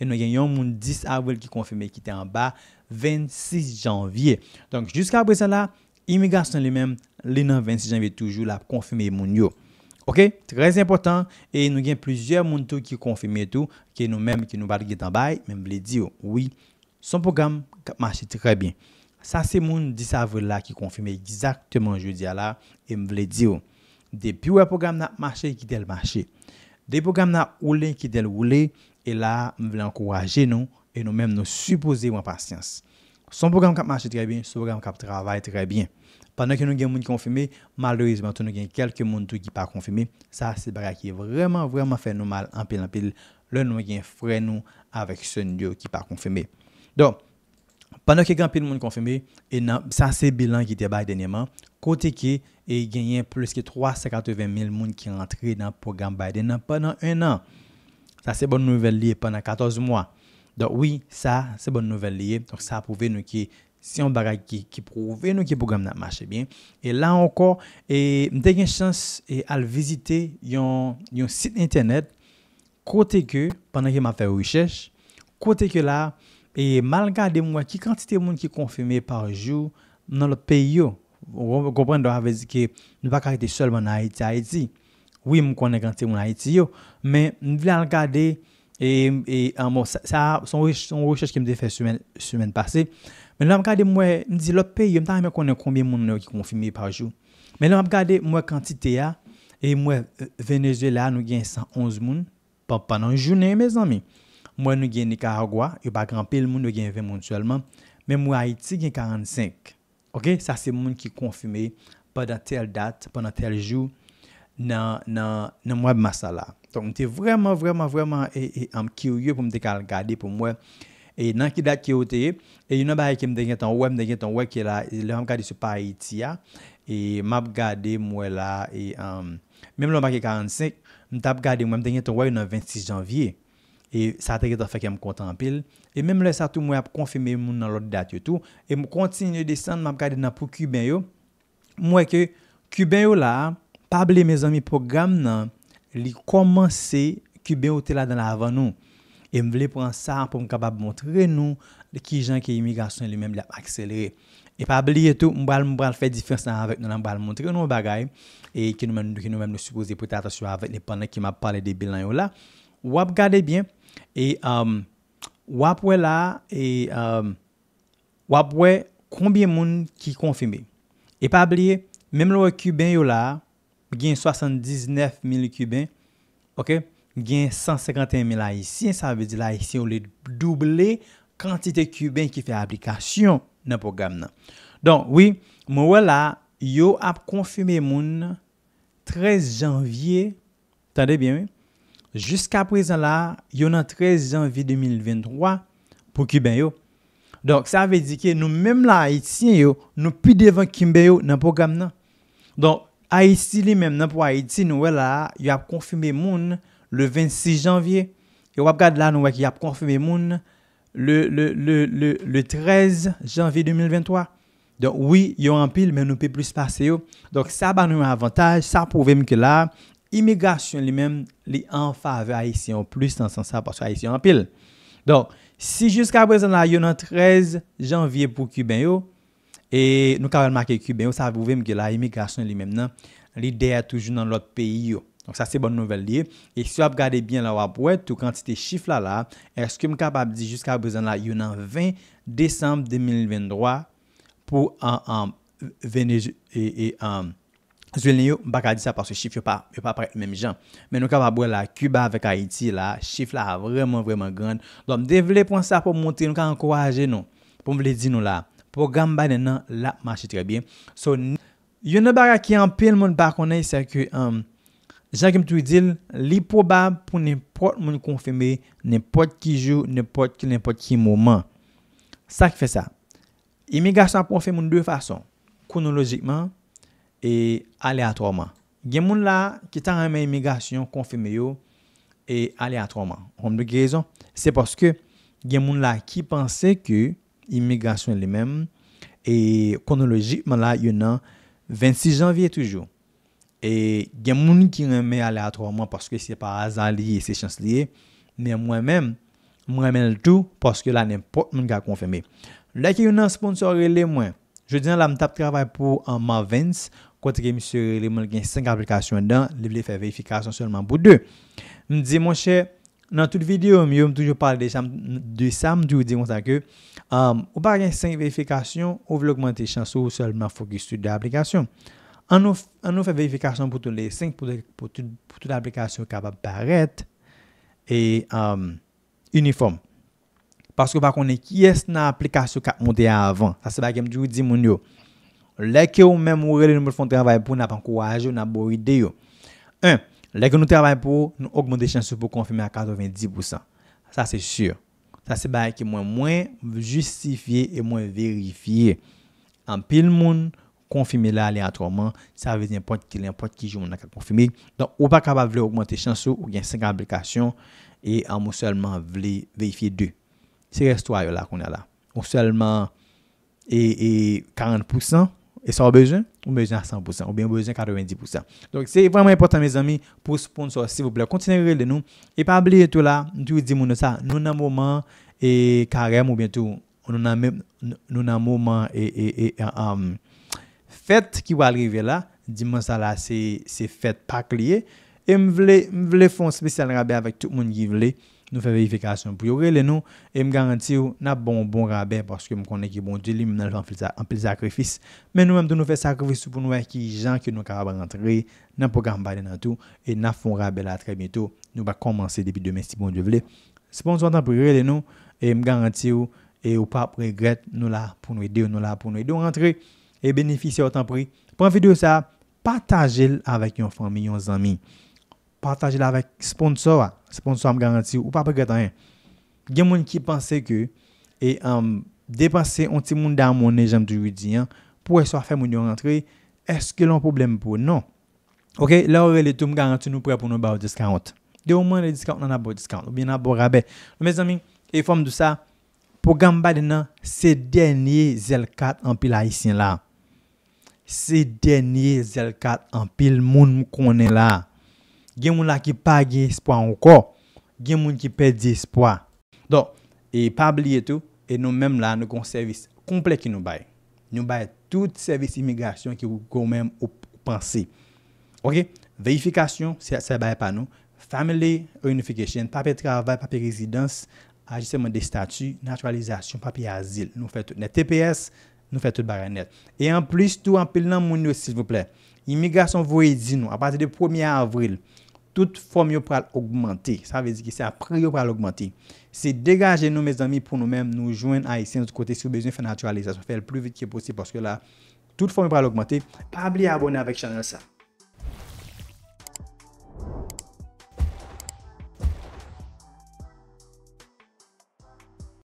Et nous avons 10 avril qui confirmé qui était en bas 26 janvier. Donc jusqu'à présent là, immigration lui-même, le 26 janvier toujours l'a confirmé mon OK, très important et nous avons plusieurs monde qui confirment tout qui nous-mêmes qui nous pas en bas, même les dire oh, oui, son programme marche très bien. Ça c'est monde 10 avril là qui confirme exactement jeudi là et me le dire oh, depuis le programme n'a marché qui a marché. Des programmes n'a roulé qui tel roulé et là, je voulais encourager nous et nous-mêmes nous supposer en patience. Son programme qui marche très bien, son programme qui travaille très bien. Pendant que nous avons confirmé, malheureusement, nous avons quelques gens qui ne pas confirmés. Ça, c'est qui est vraiment, vraiment fait nous mal en pile en pile. Là, nous avons frais nous avec ce Dieu qui n'a pas confirmé. Donc, pendant que grand pile confirmé et ça c'est bilan qui était dernièrement côté qui et gagné plus que 380 000 personnes qui rentré dans le programme Biden pendant un an ça, c'est bonne nouvelle liée pendant 14 mois. Donc oui, ça, c'est bonne nouvelle liée. Donc ça a prouvé nous que si on bagaille qui, qui prouve nous que le programme marche bien. Et là encore, et eu une chance et à le visiter un site internet côté que pendant que m'a fait recherche, côté que là et malgré mois qui quantité de monde qui confirmé par jour dans le pays. Vous comprenez que nous pas arrêter seulement en Haïti, Haïti. Oui, mwen konen kante mwen Haiti yo. Men, mwen vle an gade, e, e, an mwen, sa, sa, son rechèche ki mwen de fè soumen, soumen pasè. Men, nan mwen gade mwen, nizilot pe, yo mwen tan mwen konen kombi moun nou ki konfimi parjou. Men, nan mwen gade mwen kantite ya, e mwen e, Venezuela nou gen 111 moun, pa panan jounen, mè zanmi. Mwen nou gen Nicaragua, yo pa granpe l moun nou gen 20 moun souman. Men mwen Haiti gen 45. Ok, sa se moun ki konfimi pa nan tel dat, pa nan tel joun, nan mwen masala. Ton, mwen te vreman, vreman, vreman e, e, am kiyoye pou mwen te kal gade pou mwen. E nan ki dat kiote, e yon nan baye ke mwen denye ton wè, mwen denye ton wè ke la, lè mwen gade sou pari iti ya. E mwen ap gade mwen la e, mwen mwen bakye 45, mwen tap gade mwen denye ton wè nan 26 janvye. E sa teke ta fè ke mwen kontampil. E mwen mwen lè sa tou mwen ap konfime mwen nan lot dat yo tou. E mwen kontinye desan mwen ap gade nan pou kuben yo. Mwen ke, kuben yo la, ha, Pabli, me zon mi program nan, li komanse ki ben ote la den la avan nou. E mwile pran sa apon mkabab montre nou de ki jan ki imigrasyon li menm li ap akselere. E pabli, eto, mbwal mbwal fè difens nan avèk nan mbwal montre nou bagay. E ki nou menm le supose pou te atasyon avèk ne panè ki mwap pale de bilan yo la. Wap gade bien. E um, wap wè la. E um, wap wè konbyen moun ki konfime. E pabli, menm lo wè ki ben yo la. gen 79.000 kuben. Ok? Gen 151.000 Haitien. Sa ve di la Haitien ou li duble kantite kuben ki fe aplikasyon nan program nan. Don, oui, mwen wè la, yo ap konfume moun 13 janvye. Tade bien, oui? Juska prezen la, yo nan 13 janvye 2023 pou kuben yo. Don, sa ve di ki, nou menm la Haitien yo, nou pi devan kimbe yo nan program nan. Don, Ayesi li menm nan pou Ayesi nou wè la, yon ap konfume moun le 26 janvye. Yon wap gad la nou wè ki ap konfume moun le 13 janvye 2023. Don wè, yon anpil men nou pe plus pase yo. Don sa ban nou yon avantaj, sa pou vem ke la, imigrasyon li menm li anfa ave Ayesi yon plus dansan sa, paswa Ayesi yon anpil. Don, si jusqu'a brezon la yon an 13 janvye pou kiben yo, E nou ka wèl make kubè, ou sa vouvem ki la emigrasyon li mèm nan, li deyè toujou nan lot peyi yo. Donk sa se bon nouvel li. E si wèl ap gade bien la wap wèd, tou kantite chif la la, eske m wèl kapab di jous ka wèb bezan la, yo nan 20 Desemble 2023 pou an venej, e an, zvelen yo, m baka di sa parce chif yo pa, yo pa prek mèm jan. Men nou ka wèb wèb wèl la, kubè avèk Haiti la, chif la vremen vremen gand. Donk de vle pou an sa pou mwote, nou ka an kouwaje nou, pou m vle di nou la. Program ba den nan, la mwache tre biye. So, yon ne baga ki anpil moun bako ne, se ke, um, jen ke mtou yi dil, li probab pou nipot moun konfeme, nipot ki jou, nipot ki nipot ki mouman. Sa ki fe sa. Immigasyon konfeme moun dwe fason, konologikman, e aleatroman. Gen moun la, ki tan reme immigration konfeme yo, e aleatroman. Hon de ge rezon, se poske, gen moun la ki panse ke, Immigrasyon li menm E konolojikman la yon an 26 janvye toujou E gen moun ki reme ale a 3 moun Paske se pa azan li se chans li Ne mwen menm Mwen remen l tou Paske la ne pot moun ga konfeme La ki yon an sponsor rele mwen Jou diyan la m tap travay pou an ma 20 Kote ke m sou rele moun gen 5 aplikasyon dan Li vle fe veifikasyon solman pou 2 M di mon chè Nan tout videyo, mi yo m toujou pale de sa m di ou di monsan ke Ou pa gen 5 veifikasyon, ou vle augmente chanso ou solman fokistou de aplikasyon An nou fe veifikasyon pou tout le 5, pou tout aplikasyon ka pa paret E uniform Paske pa konen ki es nan aplikasyon ka monte avan Sa se ba gen m di ou di moun yo Lè ke ou men mourele nou mou fonte avay pou nan pan kouwaje ou nan bo ide yo 1 Leke nou travay pou, nou augmente chansou pou konfimi a 90%. Sa se sur. Sa se baye ki mwen mwen justifiye e mwen verifiye. An pil moun, konfimi la le atroman. Sa ve zinpont ki l'inpont ki joun moun akak konfimi. Don ou pa kaba vle augmente chansou ou gen 5 aplikasyon. E an moun selman vle verifiye 2. Se restwa yo la kon ya la. Moun selman e 40%. et a besoin, ou besoin à 100%, ou bien besoin à 90%. Donc, c'est vraiment important, mes amis, pour sponsor, s'il vous plaît, continuez de nous. Et pas oublier tout là, nous ça, nous avons un moment et carême, ou bientôt, nous avons un moment et, et, euh, um, fête qui va arriver là. Dimanche, là, c'est fête pas clé Et je voulais faire un spécial rabais avec tout le monde qui voulait. Nou fe veifikasyon pou yo rele nou. E m garanti ou, na bon bon rabe, paske m konen ki bon dili, m nan jan anpe l sakrifis. Men nou mwem tou nou fe sakrifis pou nou wè ki jan ki nou kava ban rentre. Nan pou kan bade nan tou. E nan fon rabe la tre bietou. Nou ba komanse depi de mes ti bon dili. Se pon sou anpe rabe rele nou, e m garanti ou, e ou pa pregret, nou la pou nou ide, nou la pou nou ide. Ou rentre, e benefise ou anpe rabe. Pou anpe dili ou sa, patajil avèk yon fami, yon zami. Pataje la vek sponsor a. Sponsor a m garanti ou pa pe gretan e. Gen moun ki panse ke e depanse onti moun da moun e jem di widi an. Pwè so a fè moun yo rentre. Eske loun problem pou? Non. Ok, la wè lè tou m garanti nou prè pou nou ba ou discount. De ou moun le discount nan abou discount. Ou bin abou rabè. E fòm dousa, pou gamba dena se denye zelkat an pil a isyen la. Se denye zelkat an pil moun m konen la. Gen moun la ki pa ge espwa anko, gen moun ki pe di espwa. Don, e pa bli eto, e nou menm la nou kon servis komplek ki nou bay. Nou bay tout servis imigrasyon ki wou kon menm ou panse. Ok, veifikasyon, se bay pa nou, family reunifikasyon, papye travay, papye rezidans, ajiseman de statu, naturalizasyon, papye azil, nou fè tout net. TPS, nou fè tout baranet. E an plus tout, an pil nan moun nou, s'il vous plè, imigrasyon vou e di nou, a pati de 1 avril, toute forme yo augmenter. Ça veut dire que c'est après yo pral augmenter. C'est dégager nous, mes amis, pour nous-mêmes, nous joindre ici de côté si vous besoin de faire naturalisation, faire le plus vite que possible parce que là, toute forme pral augmenter. Pas oublier abonner avec Channel ça.